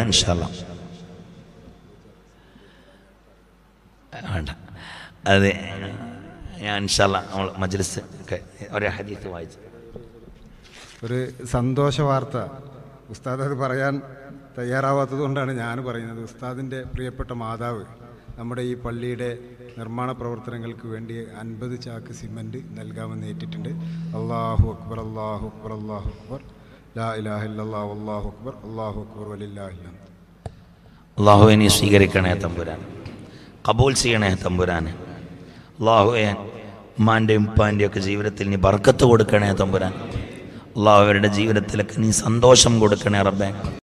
ഇൻഷാല്ല വേണ്ട അതെ ഞാൻ ഇൻഷാല്ല നമ്മൾ മജ്ലിസ് ഒക്കെ ഒരു ഹദീസ് വായിച്ചു ഒരു സന്തോഷ വാർത്ത ഉസ്താദ് അത് പറയാൻ തയ്യാറാവാത്തത് കൊണ്ടാണ് ഞാൻ പറയുന്നത് ഉസ്താദിൻ്റെ പ്രിയപ്പെട്ട മാതാവ് നമ്മുടെ ഈ പള്ളിയുടെ നിർമ്മാണ പ്രവർത്തനങ്ങൾക്ക് വേണ്ടി അൻപത് ചാക്ക് സിമൻറ്റ് നൽകാമെന്ന് ഏറ്റിട്ടുണ്ട് അള്ളാഹു അക്ബർ അള്ളാഹു അക്ബർ അള്ളാഹു അക്ബർ ലാ ഇലാഹ അല്ലാഹു അക്ബർ അല്ലാഹു അക്ബർ നീ സ്വീകരിക്കണേ തമ്പുരാൻ കബൂൽ ചെയ്യണേ തമ്പുരാൻ അള്ളാഹുവെ ഉമ്മാൻ്റെയും ഉപ്പാൻ്റെയും ഒക്കെ ജീവിതത്തിൽ നീ ബർക്കത്ത് കൊടുക്കണേ തമ്പുരാൻ അള്ളാഹുവരുടെ ജീവിതത്തിലൊക്കെ നീ സന്തോഷം കൊടുക്കണേ റബ്ബേ